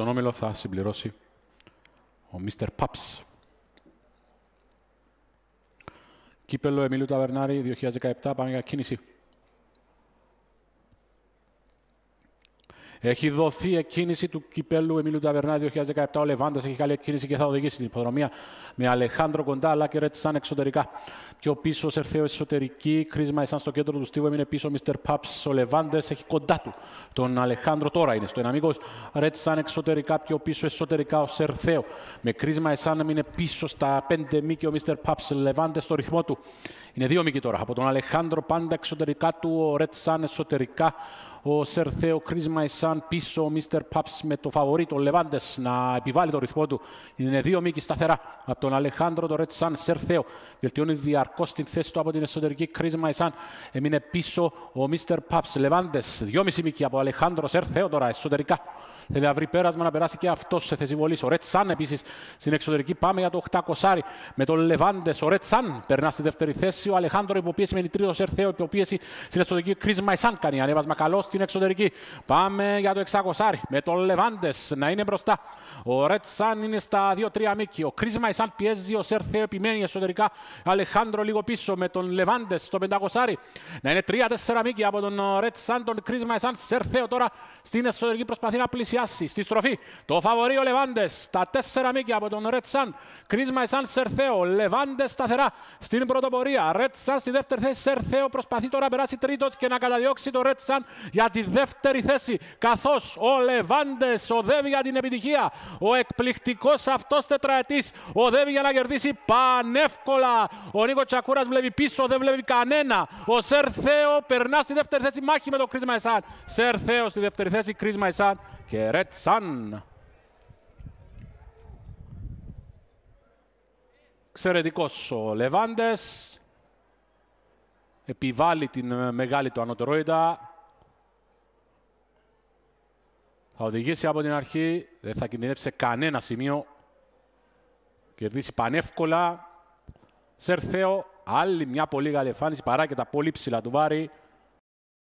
Στον όμιλο θα συμπληρώσει ο Μίστερ Παπς. Κύπελο Εμίλου Ταβερνάρη, 2017, πάμε για κίνηση. Έχει δοθεί εκκίνηση του κυπέλου Εμίλου Ταβερνά 2017. Ο Λεβάντας έχει καλή εκκίνηση και θα οδηγήσει την υποδρομία με Αλεχάνδρο κοντά, αλλά και Ρέτσαν εξωτερικά. Πιο πίσω, Σερθέο εσωτερική. Κρίσμα Εσάν στο κέντρο του Στίβου. Έμεινε πίσω Μιστερ Παπ. Ο Λεβάντες έχει κοντά του τον Αλεχάνδρο. Τώρα είναι στο ένα μήκο. Ρέτσαν εξωτερικά. Πιο πίσω εσωτερικά ο Σερθέο. Με κρίσμα Εσάν έμεινε πίσω στα πέντε μήκη ο Μιστερ Παπ. Λεβάντες στο ρυθμό του. Είναι δύο μήκη τώρα. Από τον Αλεχάνδρο πάντα εξωτερικά του. Ο Ρέτσαν εσωτερικά ο Σερθέο Κρίσμα Ισάν πίσω, ο Μίστερ Παπς με το φαβορή, ο Λεβάντες να επιβάλλει το ρυθμό του. Είναι δύο μήκη σταθερά από τον Αλεχάνδρο το Σαν Σερθέο. Βελτιώνει διαρκώς την θέση του από την εσωτερική Κρίσμα Ισάν. Έμεινε πίσω ο Μίστερ Παπς Λεβάντες, δυόμιση μήκη από Αλεχάνδρο Σερθέο τώρα εσωτερικά. Θέλει να βρει πέρασμα να περάσει και αυτός σε θέση βολής. Ο Ρετσάν επίσης στην εξωτερική. Πάμε για το 800 με τον Λεβάντες. Ο Ρετσάν περνά στη δεύτερη θέση. Ο Αλεχάνδρο υποπίεση με τρίτο Ερθέο υποπίεση στην εξωτερική. Κρίσμα Μαϊσάν κάνει ανέβασμα καλό στην εξωτερική. Πάμε για το 600 με τον Λεβάντες να είναι μπροστά. Ο Ρετσάν είναι στα 2-3 μήκη. Ο Κρίσμα Μαϊσάν πιέζει. Ο Σερθέο επιμένει εσωτερικά. Αλεχάνδρο λίγο πίσω με τον Λεβάντες στο 500 να είναι 3-4 μήκη από τον Ρετσάν. Τον Κρι Μαϊσάν Σερθέο τώρα στην εσωτερική προσπαθεί να πλησιάσει στη στροφή. Το φαβορεί ο Λεβάντες στα τέσσερα μήκια από τον Ρετσάν. Κρίσμα Εσάν Σερθέο. Λεβάντες σταθερά στην πρωτοπορία. Ρετσάν στη δεύτερη θέση. Σερθέο προσπαθεί τώρα να περάσει τρίτο και να καταδιώξει το Ρετσάν για τη δεύτερη θέση. Καθώς ο Λεβάντες οδεύει για την επιτυχία. Ο εκπληκτικός αυτός τετραετής οδεύει για να κερδίσει πανεύκολα. Ο Νίκος Τσακούρας βλέπει πίσω, δεν βλέπει κανένα. Ο Σερθέο περνά στη δεύτερη θέση μάχη με το κρίσμα Εσάν. Σερθέο στη δεύτερη θέση, κρίσμα Εσάν και Red Sun. Εξαιρετικός ο Λεβάντες. Επιβάλλει την ε, μεγάλη του ανωτερότητα. Θα οδηγήσει από την αρχή. Δεν θα κινδυνεύσει σε κανένα σημείο. Κερδίσει πανεύκολα. Σερθέο. Άλλη μια πολύ καλή εμφάνιση παρά και τα πολύ ψηλά του βάρη.